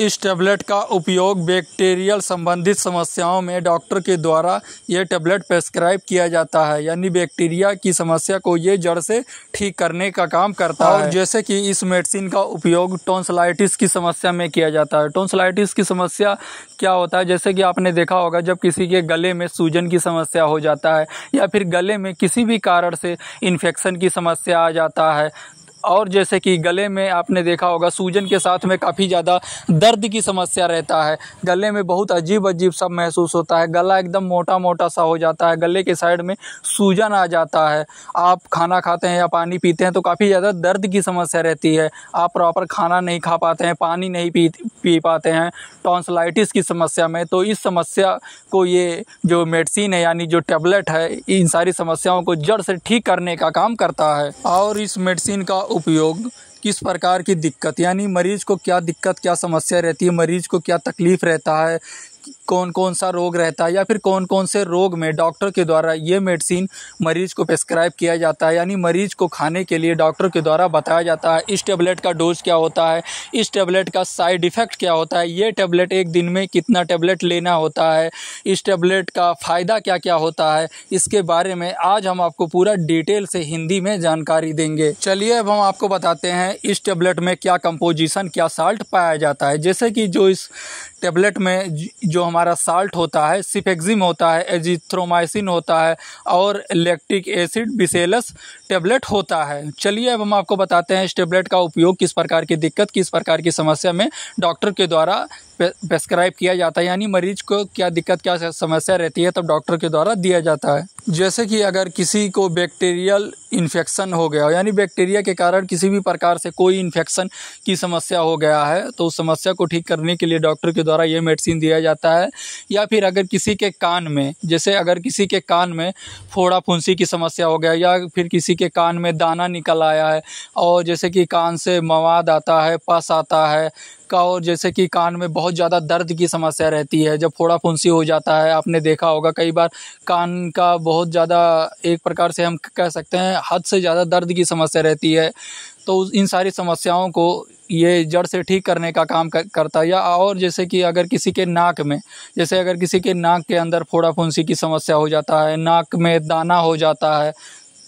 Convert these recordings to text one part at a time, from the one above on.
इस टैबलेट का उपयोग बैक्टीरियल संबंधित समस्याओं में डॉक्टर के द्वारा यह टैबलेट प्रेस्क्राइब किया जाता है यानी बैक्टीरिया की समस्या को ये जड़ से ठीक करने का काम करता है जैसे कि इस मेडिसिन का उपयोग टोंसलाइटिस की समस्या में किया जाता है टोंसलाइटिस की समस्या क्या होता है जैसे कि आपने देखा होगा जब किसी के गले में सूजन की समस्या हो जाता है या फिर गले में किसी भी कारण से इन्फेक्शन की समस्या आ जाता है और जैसे कि गले में आपने देखा होगा सूजन के साथ में काफ़ी ज़्यादा दर्द की समस्या रहता है गले में बहुत अजीब अजीब सब महसूस होता है गला एकदम मोटा मोटा सा हो जाता है गले के साइड में सूजन आ जाता है आप खाना खाते हैं या पानी पीते हैं तो काफ़ी ज़्यादा दर्द की समस्या रहती है आप प्रॉपर खाना नहीं खा पाते हैं पानी नहीं पी पी पाते हैं टॉन्सलाइटिस की समस्या में तो इस समस्या को ये जो मेडिसिन है यानी जो टेबलेट है इन सारी समस्याओं को जड़ से ठीक करने का काम करता है और इस मेडिसिन का उपयोग किस प्रकार की दिक्कत यानी मरीज़ को क्या दिक्कत क्या समस्या रहती है मरीज़ को क्या तकलीफ़ रहता है कौन कौन सा रोग रहता है या फिर कौन कौन से रोग में डॉक्टर के द्वारा ये मेडिसिन मरीज को प्रेस्क्राइब किया जाता है यानी मरीज को खाने के लिए डॉक्टर के द्वारा बताया जाता है इस टेबलेट का डोज क्या होता है इस टेबलेट का साइड इफ़ेक्ट क्या होता है ये टेबलेट एक दिन में कितना टेबलेट लेना होता है इस टेबलेट का फ़ायदा क्या क्या होता है इसके बारे में आज हम आपको पूरा डिटेल से हिंदी में जानकारी देंगे चलिए अब हम आपको बताते हैं इस टेबलेट में क्या कंपोजिशन क्या साल्ट पाया जाता है जैसे कि जो इस टेबलेट में जो हमारा साल्ट होता है सिफेक्जिम होता है एजिथ्रोमाइसिन होता है और लैक्टिक एसिड बिसेलस टेबलेट होता है चलिए अब हम आपको बताते हैं इस टेबलेट का उपयोग किस प्रकार की दिक्कत किस प्रकार की समस्या में डॉक्टर के द्वारा प्रेस्क्राइब किया जाता है यानी मरीज को क्या दिक्कत क्या समस्या रहती है तब डॉक्टर के द्वारा दिया जाता है जैसे कि अगर किसी को बैक्टीरियल इन्फेक्शन हो गया हो यानी बैक्टीरिया के कारण किसी भी प्रकार से कोई इन्फेक्शन की समस्या हो गया है तो उस समस्या को ठीक करने के लिए डॉक्टर के द्वारा ये मेडिसिन दिया जाता है या फिर अगर किसी के कान में जैसे अगर किसी के कान में फोड़ा फुंसी की समस्या हो गया या फिर किसी के कान में दाना निकल आया है और जैसे कि कान से मवाद आता है पस आता है का और जैसे कि कान में बहुत ज़्यादा दर्द की समस्या रहती है जब फोड़ा फुंसी हो जाता है आपने देखा होगा कई बार कान का बहुत ज़्यादा एक प्रकार से हम कह सकते हैं हद से ज़्यादा दर्द की समस्या रहती है तो इन सारी समस्याओं को ये जड़ से ठीक करने का काम करता है या और जैसे कि अगर किसी के नाक में जैसे अगर किसी के नाक के अंदर फोड़ा फुंसी की समस्या हो जाता है नाक में दाना हो जाता है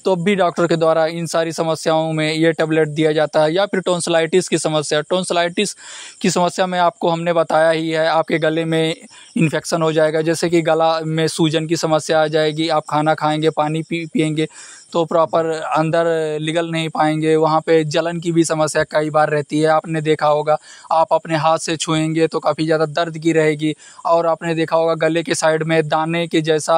तो भी डॉक्टर के द्वारा इन सारी समस्याओं में ये टेबलेट दिया जाता है या फिर टोन्सलाइटिस की समस्या टोन्सलाइटिस की समस्या में आपको हमने बताया ही है आपके गले में इन्फेक्शन हो जाएगा जैसे कि गला में सूजन की समस्या आ जाएगी आप खाना खाएंगे पानी पी पियेंगे तो प्रॉपर अंदर निगल नहीं पाएंगे वहाँ पे जलन की भी समस्या कई बार रहती है आपने देखा होगा आप अपने हाथ से छुएंगे तो काफ़ी ज़्यादा दर्द की रहेगी और आपने देखा होगा गले के साइड में दाने के जैसा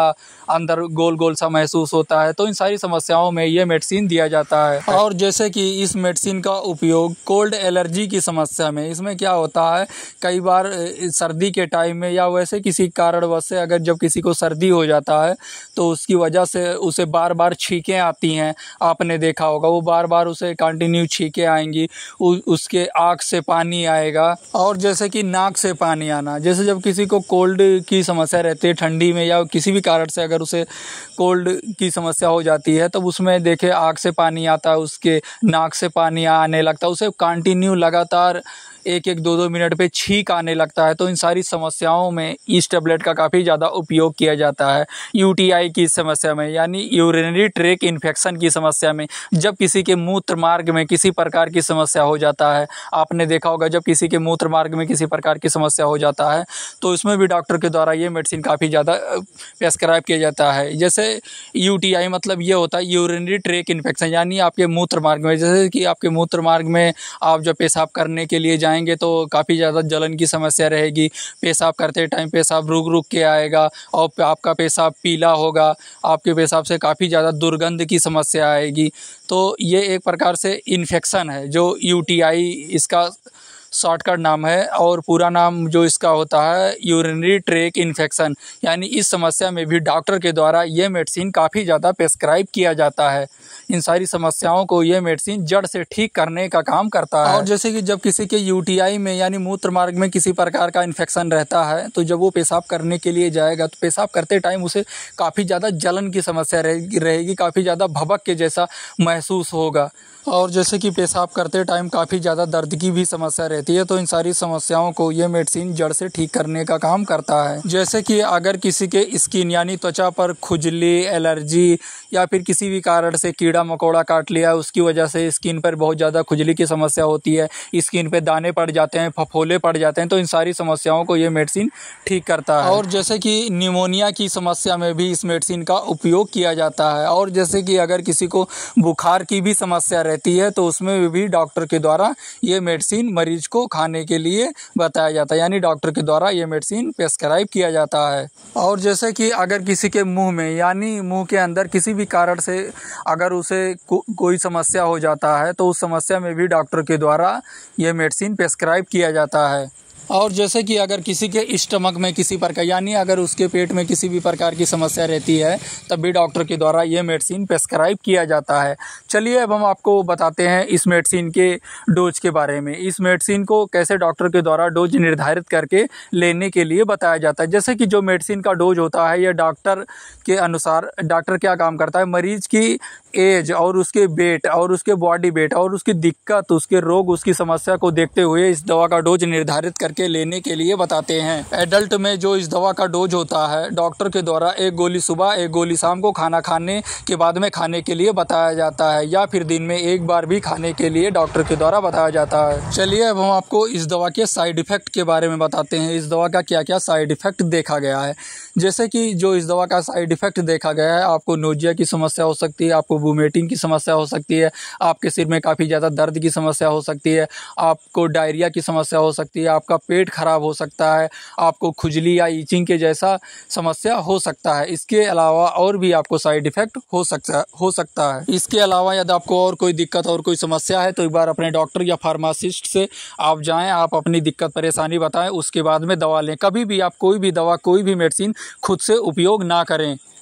अंदर गोल गोल सा महसूस होता है तो इन सारी समस्याओं में ये मेडिसिन दिया जाता है और जैसे कि इस मेडिसिन का उपयोग कोल्ड एलर्जी की समस्या में इसमें क्या होता है कई बार सर्दी के टाइम में या वैसे किसी कारणवश से अगर जब किसी को सर्दी हो जाता है तो उसकी वजह से उसे बार बार छीकें आती हैं आपने देखा होगा वो बार बार उसे कंटिन्यू छीके आएंगी उ, उसके आँख से पानी आएगा और जैसे कि नाक से पानी आना जैसे जब किसी को कोल्ड की समस्या रहती है ठंडी में या किसी भी कारण से अगर उसे कोल्ड की समस्या हो जाती है तब उसमें देखे आँख से पानी आता है उसके नाक से पानी आने लगता है उसे कंटिन्यू लगातार एक एक दो दो मिनट पे छींक आने लगता है तो इन सारी समस्याओं में इस टेबलेट का काफ़ी ज़्यादा उपयोग किया जाता है यूटीआई की समस्या में यानी यूरिनरी ट्रेक इन्फेक्शन की समस्या में जब किसी के मूत्र मार्ग में किसी प्रकार की समस्या हो जाता है आपने देखा होगा जब किसी के मूत्र मार्ग में किसी प्रकार की समस्या हो जाता है तो इसमें भी डॉक्टर के द्वारा ये मेडिसिन काफ़ी ज़्यादा प्रेस्क्राइब किया जाता है जैसे यू मतलब ये होता है यूरिनरी ट्रेक इन्फेक्शन यानी आपके मूत्र मार्ग में जैसे कि आपके मूत्र मार्ग में आप जब पेशाब करने के लिए जाएँ जाएंगे तो काफ़ी ज़्यादा जलन की समस्या रहेगी पेशाब करते टाइम पेशाब रुक रुक के आएगा और आपका पेशाब पीला होगा आपके पेशाब से काफ़ी ज़्यादा दुर्गंध की समस्या आएगी तो ये एक प्रकार से इन्फेक्शन है जो यू इसका शॉर्टकट नाम है और पूरा नाम जो इसका होता है यूरिनरी ट्रेक इन्फेक्शन यानी इस समस्या में भी डॉक्टर के द्वारा ये मेडिसिन काफ़ी ज़्यादा प्रेस्क्राइब किया जाता है इन सारी समस्याओं को ये मेडिसिन जड़ से ठीक करने का काम करता है और जैसे कि जब किसी के यूटीआई में यानी मूत्र मार्ग में किसी प्रकार का इन्फेक्शन रहता है तो जब वो पेशाब करने के लिए जाएगा तो पेशाब करते टाइम उसे काफ़ी ज़्यादा जलन की समस्या रहेगी रहेगी काफ़ी ज़्यादा भबक के जैसा महसूस होगा और जैसे कि पेशाब करते टाइम काफ़ी ज़्यादा दर्द की भी समस्या रहती रहती है तो इन सारी समस्याओं को ये मेडिसिन जड़ से ठीक करने का काम करता है जैसे कि अगर किसी के स्किन यानी त्वचा पर खुजली एलर्जी या फिर किसी भी कारण से कीड़ा मकोड़ा काट लिया उसकी वजह से स्किन पर बहुत ज़्यादा खुजली की समस्या होती है स्किन पर दाने पड़ जाते हैं फफोले पड़ जाते हैं तो इन सारी समस्याओं को ये मेडिसिन ठीक करता है और जैसे कि निमोनिया की समस्या में भी इस मेडिसिन का उपयोग किया जाता है और जैसे कि अगर किसी को बुखार की भी समस्या रहती है तो उसमें भी डॉक्टर के द्वारा ये मेडिसिन मरीज को को खाने के लिए बताया जाता है यानी डॉक्टर के द्वारा ये मेडिसिन प्रेस्क्राइब किया जाता है और जैसे कि अगर किसी के मुंह में यानी मुंह के अंदर किसी भी कारण से अगर उसे को, कोई समस्या हो जाता है तो उस समस्या में भी डॉक्टर के द्वारा ये मेडिसिन प्रेस्क्राइब किया जाता है और जैसे कि अगर किसी के स्टमक में किसी प्रकार यानी अगर उसके पेट में किसी भी प्रकार की समस्या रहती है तब भी डॉक्टर के द्वारा ये मेडिसिन प्रेस्क्राइब किया जाता है चलिए अब हम आपको बताते हैं इस मेडिसिन के डोज के बारे में इस मेडिसिन को कैसे डॉक्टर के द्वारा डोज निर्धारित करके लेने के लिए बताया जाता है जैसे कि जो मेडिसिन का डोज होता है यह डॉक्टर के अनुसार डॉक्टर क्या काम करता है मरीज की एज और उसके वेट और उसके बॉडी वेट और उसकी दिक्कत उसके रोग उसकी समस्या को देखते हुए इस दवा का डोज निर्धारित करके करके लेने के लिए बताते हैं एडल्ट में जो इस दवा का डोज होता है डॉक्टर के द्वारा एक गोली सुबह एक गोली शाम को खाना खाने के बाद में खाने के लिए बताया जाता है या फिर दिन में एक बार भी खाने के लिए डॉक्टर के द्वारा बताया जाता है चलिए अब हम आपको इस दवा के साइड इफेक्ट के बारे में बताते हैं इस दवा का क्या क्या साइड इफेक्ट देखा गया है जैसे कि जो इस दवा का साइड इफेक्ट देखा गया है आपको नोजिया की समस्या हो सकती है आपको वोमिटिंग की समस्या हो सकती है आपके सिर में काफ़ी ज़्यादा दर्द की समस्या हो सकती है आपको डायरिया की समस्या हो सकती है आपका पेट खराब हो सकता है आपको खुजली या ईचिंग के जैसा समस्या हो सकता है इसके अलावा और भी आपको साइड इफेक्ट हो सकता हो सकता है इसके अलावा यदि आपको और कोई दिक्कत और कोई समस्या है तो एक बार अपने डॉक्टर या फार्मासिस्ट से आप जाएँ आप अपनी दिक्कत परेशानी बताएं उसके बाद में दवा लें कभी भी आप कोई भी दवा कोई भी मेडिसिन खुद से उपयोग ना करें